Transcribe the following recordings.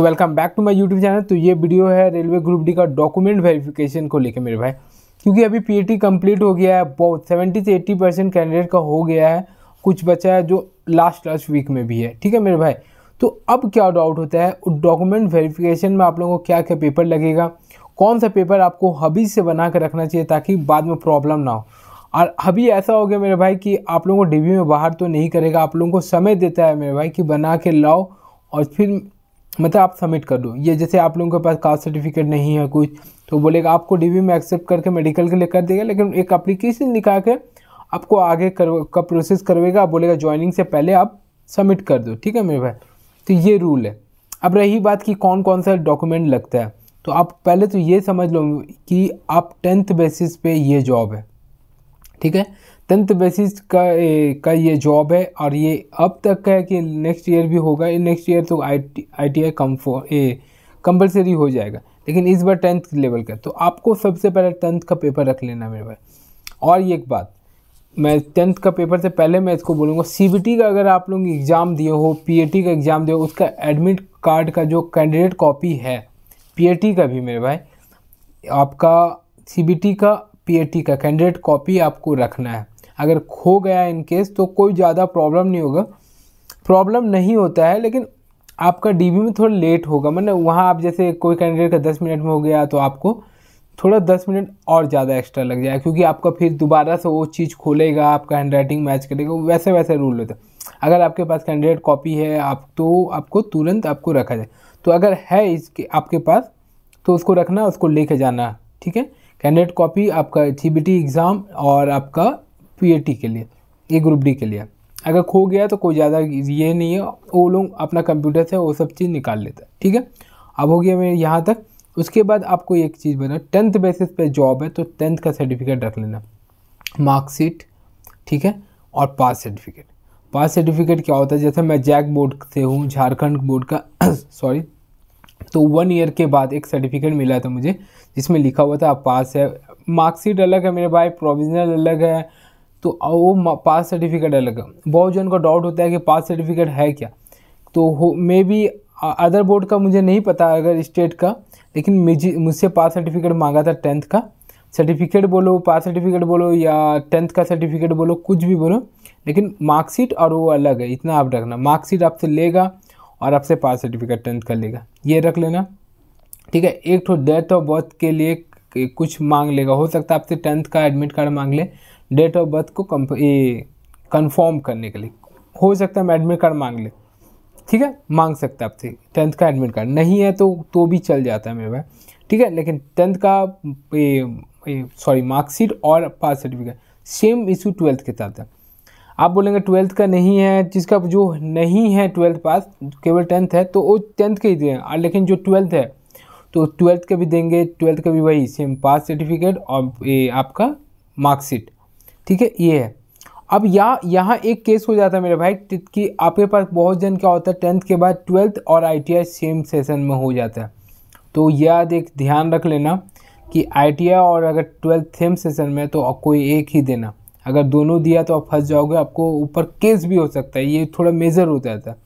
welcome back to my YouTube channel तो ये video है रेलवे ग्रुप डी का डॉक्यूमेंट वेरिफिकेशन को लेके मेरे भाई क्योंकि अभी पीएटी कंप्लीट हो गया है बहुत सेवेंटी से एट्टी परसेंट कैंडिडेट का हो गया है कुछ बचा है जो लास्ट लास्ट वीक में भी है ठीक है मेरे भाई तो अब क्या डाउट होता है डॉक्यूमेंट वेरिफिकेशन में आप लोगों को क्या क्या पेपर लगेगा कौन सा पेपर आपको हबी से बना कर रखना चाहिए ताकि बाद में प्रॉब्लम ना हो और अभी ऐसा हो गया मेरे भाई कि आप लोगों को डीवी में बाहर तो नहीं करेगा आप लोगों को समय देता है मेरे भाई कि बना के लाओ और फिर मतलब आप सबमिट कर दो ये जैसे आप लोगों के पास कास्ट सर्टिफिकेट नहीं है कुछ तो बोलेगा आपको डीबी में एक्सेप्ट करके मेडिकल के लिए कर देगा लेकिन एक अप्लीकेशन लिखा के आपको आगे कर का प्रोसेस करवेगा आप बोलेगा ज्वाइनिंग से पहले आप सबमिट कर दो ठीक है मेरे भाई तो ये रूल है अब रही बात कि कौन कौन सा डॉक्यूमेंट लगता है तो आप पहले तो ये समझ लो कि आप टेंथ बेसिस पे ये जॉब है ठीक है टेंथ बेसिस का ए, का ये जॉब है और ये अब तक का है कि नेक्स्ट ईयर भी होगा नेक्स्ट ईयर तो I T I T I हो जाएगा लेकिन इस बार टेंथ लेवल का तो आपको सबसे पहले टेंथ का पेपर रख लेना मेरे भाई और ये एक बात मैं टेंथ का पेपर से पहले मैं इसको बोलूँगा सी का अगर आप लोग एग्ज़ाम दिए हो पी का एग्ज़ाम दिए हो उसका एडमिट कार्ड का जो कैंडिडेट कॉपी है पी का भी मेरे भाई आपका सी का पीएटी का कैंडिडेट कॉपी आपको रखना है अगर खो गया इन केस तो कोई ज़्यादा प्रॉब्लम नहीं होगा प्रॉब्लम नहीं होता है लेकिन आपका डीबी में थोड़ा लेट होगा मतलब वहाँ आप जैसे कोई कैंडिडेट का दस मिनट में हो गया तो आपको थोड़ा दस मिनट और ज़्यादा एक्स्ट्रा लग जाएगा क्योंकि आपका फिर दोबारा से वो चीज़ खोलेगा आपका हैंड राइटिंग मैच करेगा वैसे वैसे रूल होता है अगर आपके पास कैंडिडेट कॉपी है आप तो आपको तुरंत आपको रखा जाए तो अगर है इसके आपके पास तो उसको रखना उसको लेके जाना ठीक है कैंडिडेट कॉपी आपका टी एग्ज़ाम और आपका पी के लिए ए ग्रुप डी के लिए अगर खो गया तो कोई ज़्यादा ये नहीं है वो लोग अपना कंप्यूटर से वो सब चीज़ निकाल लेता है ठीक है अब हो गया मेरे यहाँ तक उसके बाद आपको एक चीज़ बना टेंथ बेसिस पे जॉब है तो टेंथ का सर्टिफिकेट रख लेना मार्कशीट ठीक है और पास सर्टिफिकेट पास सर्टिफिकेट क्या होता है जैसे मैं जैक बोर्ड से हूँ झारखंड बोर्ड का सॉरी तो वन ईयर के बाद एक सर्टिफिकेट मिला था मुझे जिसमें लिखा हुआ था आप पास है मार्कशीट अलग है मेरे भाई प्रोविजनल अलग है तो वो पास सर्टिफिकेट अलग है बहुत जन का डाउट होता है कि पास सर्टिफिकेट है क्या तो हो मे बी अदर बोर्ड का मुझे नहीं पता अगर स्टेट का लेकिन मुझसे पास सर्टिफिकेट मांगा था टेंथ का सर्टिफिकेट बोलो पास सर्टिफिकेट बोलो या टेंथ का सर्टिफिकेट बोलो कुछ भी बोलो लेकिन मार्कशीट और वो अलग है इतना आप रखना मार्कशीट आपसे लेगा और आपसे पास सर्टिफिकेट टेंथ कर लेगा ये रख लेना ठीक है एक तो डेथ ऑफ बर्थ के लिए कुछ मांग लेगा हो सकता है आपसे टेंथ का एडमिट कार्ड मांग ले डेट ऑफ बर्थ को कन्फर्म करने के लिए हो सकता है एडमिट कार्ड मांग ले ठीक है मांग सकता है आपसे टेंथ का एडमिट कार्ड नहीं है तो तो भी चल जाता है मेरे भाई ठीक है लेकिन टेंथ का सॉरी मार्कशीट और pass certificate same issue twelfth के साथ है आप बोलेंगे ट्वेल्थ का नहीं है जिसका जो नहीं है ट्वेल्थ पास केवल टेंथ है तो वो टेंथ के ही दें लेकिन जो ट्वेल्थ है तो ट्वेल्थ का भी देंगे ट्वेल्थ का भी वही सेम पास सर्टिफिकेट और ये आपका मार्कशीट ठीक है ये है अब या यहाँ एक केस हो जाता है मेरे भाई कि आपके पास बहुत जन क्या होता है टेंथ के बाद ट्वेल्थ और आई सेम सेशन में हो जाता है तो यह एक ध्यान रख लेना कि आई और अगर ट्वेल्थ सेम सेशन में तो कोई एक ही देना अगर दोनों दिया तो आप फंस जाओगे आपको ऊपर केस भी हो सकता है ये थोड़ा मेज़र हो जाता है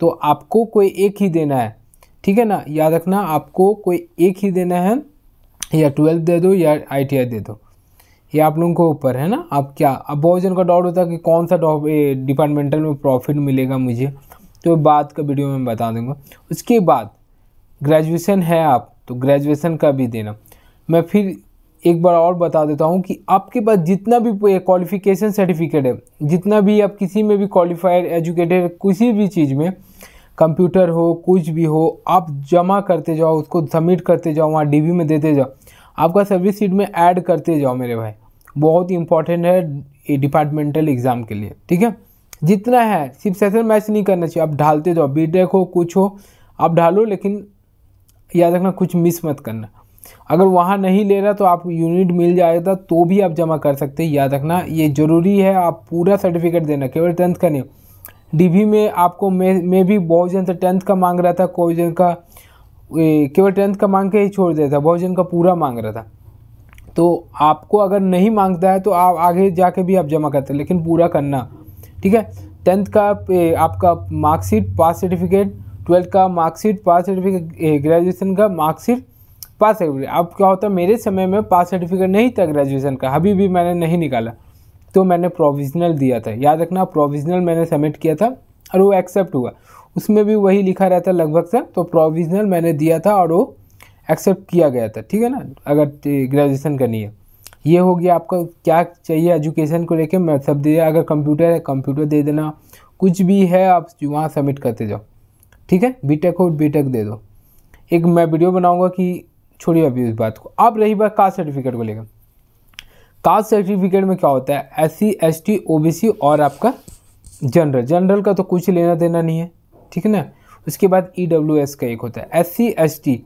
तो आपको कोई एक ही देना है ठीक है ना याद रखना आपको कोई एक ही देना है या ट्वेल्थ दे दो या आई दे दो ये आप लोगों को ऊपर है ना आप क्या अब बहुत जन का डाउट होता है कि कौन सा डिपार्टमेंटल में प्रॉफिट मिलेगा मुझे तो बात का वीडियो में बता दूंगा उसके बाद ग्रेजुएशन है आप तो ग्रेजुएशन का भी देना मैं फिर एक बार और बता देता हूँ कि आपके पास जितना भी क्वालिफिकेशन सर्टिफिकेट है जितना भी आप किसी में भी क्वालिफाइड एजुकेटेड किसी भी चीज़ में कंप्यूटर हो कुछ भी हो आप जमा करते जाओ उसको सबमिट करते जाओ वहाँ डी में देते जाओ आपका सर्विस सीट में ऐड करते जाओ मेरे भाई बहुत ही इंपॉर्टेंट है डिपार्टमेंटल एग्ज़ाम के लिए ठीक है जितना है सिर्फ सेशन मैच नहीं करना चाहिए आप ढालते जाओ बी हो कुछ हो आप ढालो लेकिन याद रखना कुछ मिस मत करना अगर वहाँ नहीं ले रहा तो आपको यूनिट मिल जाएगा तो भी आप जमा कर सकते हैं याद रखना ये ज़रूरी है आप पूरा सर्टिफिकेट देना केवल टेंथ का नहीं डीवी में आपको मे में भी बहुत जन से टेंथ का मांग रहा था कोई जन का केवल टेंथ का मांग के ही छोड़ देता था बहुत जन का पूरा मांग रहा था तो आपको अगर नहीं मांगता है तो आप आगे जाके भी आप जमा करते लेकिन पूरा करना ठीक है टेंथ का आपका मार्कशीट पास सर्टिफिकेट ट्वेल्थ का मार्कशीट पास सर्टिफिकेट ग्रेजुएशन का मार्कशीट पास सर्टिफिकेट अब क्या होता है मेरे समय में पास सर्टिफिकेट नहीं था ग्रेजुएशन का अभी भी मैंने नहीं निकाला तो मैंने प्रोविजनल दिया था याद रखना प्रोविजनल मैंने सबमिट किया था और वो एक्सेप्ट हुआ उसमें भी वही लिखा रहता लगभग सर तो प्रोविजनल मैंने दिया था और वो एक्सेप्ट किया गया था ठीक है ना अगर ग्रेजुएशन करनी है ये हो गया आपका क्या चाहिए एजुकेशन को लेके सब दे दिया अगर कंप्यूटर है कंप्यूटर दे देना कुछ भी है आप वहाँ सबमिट करते जाओ ठीक है बीटेक हो बीटेक दे दो एक मैं वीडियो बनाऊंगा कि छोड़िए अभी उस बात को अब रही बात कास्ट सर्टिफिकेट को लेकर कास्ट सर्टिफिकेट में क्या होता है S C S T O B C और आपका जनरल जनरल का तो कुछ लेना देना नहीं है ठीक है ना उसके बाद ई डब्ल्यू एस का एक होता है S C S T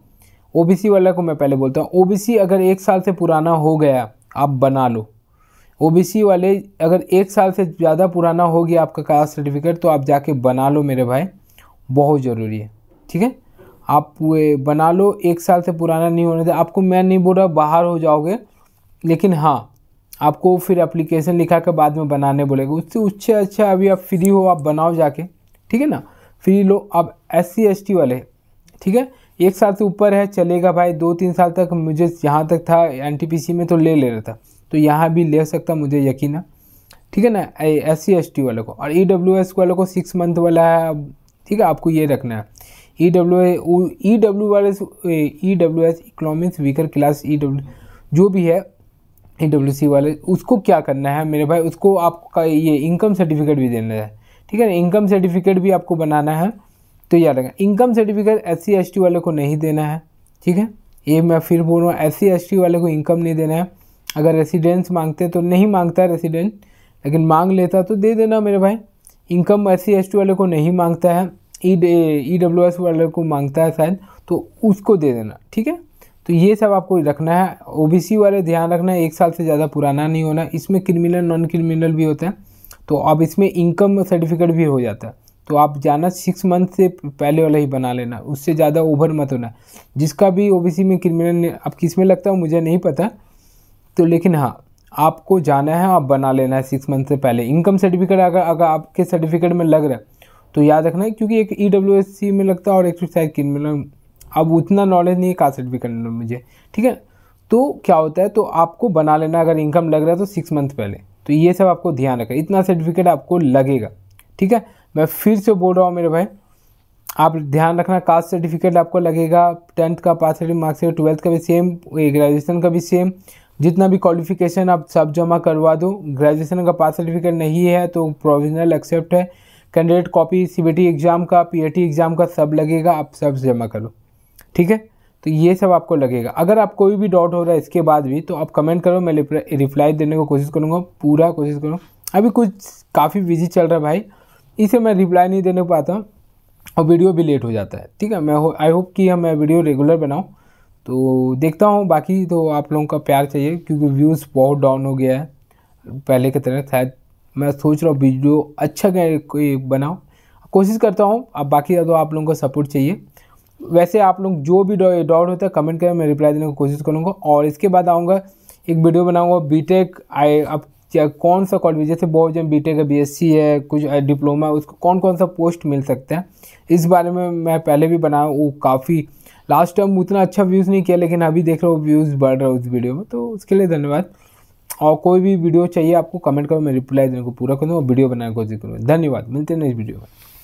O B C वाला को मैं पहले बोलता हूँ ओ बी सी अगर एक साल से पुराना हो गया आप बना लो ओ बी सी वाले अगर एक साल से ज़्यादा पुराना हो गया आपका कास्ट सर्टिफिकेट तो आप जाके बना लो मेरे भाई बहुत ज़रूरी है ठीक है आप वे बना लो एक साल से पुराना नहीं होने दे आपको मैं नहीं बोल रहा बाहर हो जाओगे लेकिन हाँ आपको फिर एप्लीकेशन लिखा के बाद में बनाने बोलेगा उससे उससे अच्छा अभी आप फ्री हो आप बनाओ जाके ठीक है ना फ्री लो आप एस सी वाले ठीक है एक साल से ऊपर है चलेगा भाई दो तीन साल तक मुझे जहाँ तक था एन में तो ले ले रहा था तो यहाँ भी ले सकता मुझे यकीन है ठीक है ना एस सी वाले को और ई e वाले को सिक्स मंथ वाला है ठीक है आपको ये रखना है ई डब्ल्यू ई डब्ल्यू वाले E W S economics weaker class E W जो भी है ई डब्ल्यू सी वाले उसको क्या करना है मेरे भाई उसको आपका ये इनकम सर्टिफिकेट भी देना है ठीक है ना इनकम सर्टिफिकेट भी आपको बनाना है तो याद रखें income certificate S C S T वाले को नहीं देना है ठीक है ये मैं फिर बोल रहा हूँ एस सी एस टी वाले को इनकम नहीं देना है अगर रेसिडेंस मांगते तो नहीं मांगता है रेसिडेंट लेकिन मांग लेता तो दे देना मेरे भाई income S C S T वाले को नहीं मांगता है ई डब्ल्यू एस वाले को मांगता है शायद तो उसको दे देना ठीक है तो ये सब आपको रखना है ओबीसी वाले ध्यान रखना है एक साल से ज़्यादा पुराना नहीं होना इसमें क्रिमिनल नॉन क्रिमिनल भी होता है तो अब इसमें इनकम सर्टिफिकेट भी हो जाता है तो आप जाना सिक्स मंथ से पहले वाला ही बना लेना उससे ज़्यादा ओवर मत होना जिसका भी सी में क्रिमिनल अब किस में लगता है मुझे नहीं पता तो लेकिन हाँ आपको जाना है आप बना लेना है सिक्स मंथ से पहले इनकम सर्टिफिकेट अगर अगर आपके सर्टिफिकेट में लग रहा है तो याद रखना है क्योंकि एक ई डब्ल्यू एस सी में लगता है और एक्सरसाइज किन में लगता अब उतना नॉलेज नहीं है कास्ट सर्टिफिकेट में मुझे ठीक है तो क्या होता है तो आपको बना लेना अगर इनकम लग रहा है तो सिक्स मंथ पहले तो ये सब आपको ध्यान रखना इतना सर्टिफिकेट आपको लगेगा ठीक है मैं फिर से बोल रहा हूँ मेरे भाई आप ध्यान रखना कास्ट सर्टिफिकेट आपको लगेगा टेंथ का पास मार्क्स है ट्वेल्थ का भी सेम ग्रेजुएशन का भी सेम जितना भी क्वालिफिकेशन आप सब जमा करवा दो ग्रेजुएशन का पास सर्टिफिकेट नहीं है तो प्रोविजनल एक्सेप्ट है कैंडिडेट कॉपी सीबीटी एग्ज़ाम का पीएटी एग्ज़ाम का सब लगेगा आप सब जमा करो ठीक है तो ये सब आपको लगेगा अगर आप कोई भी डाउट हो रहा है इसके बाद भी तो आप कमेंट करो मैं रिप्लाई देने को कोशिश करूँगा पूरा कोशिश करूँ अभी कुछ काफ़ी बिजी चल रहा है भाई इसे मैं रिप्लाई नहीं देने पाता और वीडियो भी लेट हो जाता है ठीक है मैं हो आई होप कि मैं वीडियो रेगुलर बनाऊँ तो देखता हूँ बाकी तो आप लोगों का प्यार चाहिए क्योंकि व्यूज़ बहुत डाउन हो गया है पहले की तरह शायद मैं सोच रहा हूँ वीडियो अच्छा कोई बनाऊँ कोशिश करता हूँ अब बाकी तो आप लोगों का सपोर्ट चाहिए वैसे आप लोग जो भी डाउट होता है कमेंट करें मैं रिप्लाई देने की कोशिश करूँगा और इसके बाद आऊँगा एक वीडियो बनाऊँगा टेक आई अब कौन सा कॉलेज जैसे बहुत जन बी टेक है बी है कुछ डिप्लोमा उसको कौन कौन सा पोस्ट मिल सकता है इस बारे में मैं पहले भी बनाया वो काफ़ी लास्ट टाइम उतना अच्छा व्यूज़ नहीं किया लेकिन अभी देख रहा हूँ व्यूज़ बढ़ रहा है उस वीडियो में तो उसके लिए धन्यवाद और कोई भी वीडियो चाहिए आपको कमेंट करो मैं रिप्लाई देने को पूरा और वीडियो बनाने की कोशिश करूँगा धन्यवाद मिलते हैं नेक्स्ट वीडियो में